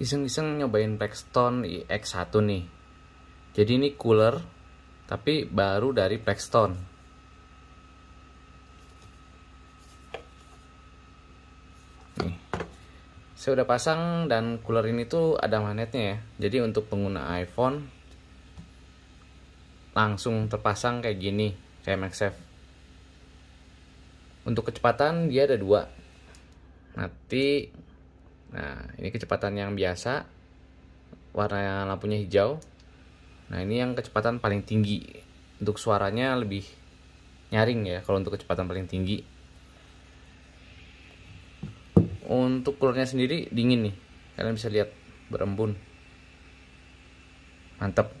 iseng-iseng nyobain Blackstone EX1 nih. Jadi ini cooler tapi baru dari Blackstone. Nih. Saya udah pasang dan cooler ini tuh ada magnetnya ya. Jadi untuk pengguna iPhone langsung terpasang kayak gini, kayak MagSafe. Untuk kecepatan dia ada dua. Nanti Nah, ini kecepatan yang biasa. Warna lampunya hijau. Nah, ini yang kecepatan paling tinggi. Untuk suaranya lebih nyaring ya kalau untuk kecepatan paling tinggi. Untuk kulurnya sendiri dingin nih. Kalian bisa lihat berembun. mantep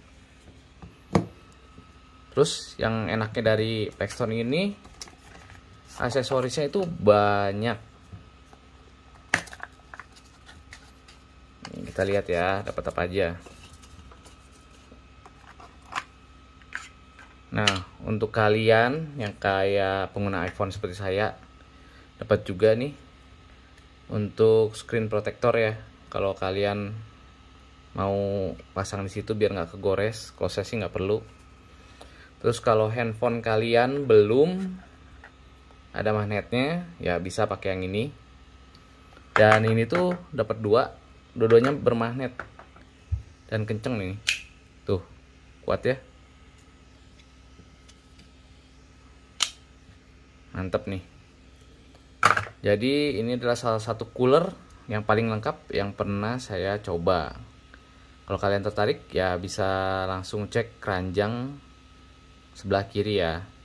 Terus yang enaknya dari Blackstone ini aksesorisnya itu banyak Hmm, kita lihat ya dapat apa aja nah untuk kalian yang kayak pengguna iPhone seperti saya dapat juga nih untuk screen protector ya kalau kalian mau pasang di situ biar nggak kegores kalau saya sih nggak perlu terus kalau handphone kalian belum ada magnetnya ya bisa pakai yang ini dan ini tuh dapat dua dua bermagnet dan kenceng nih tuh kuat ya mantep nih jadi ini adalah salah satu cooler yang paling lengkap yang pernah saya coba kalau kalian tertarik ya bisa langsung cek keranjang sebelah kiri ya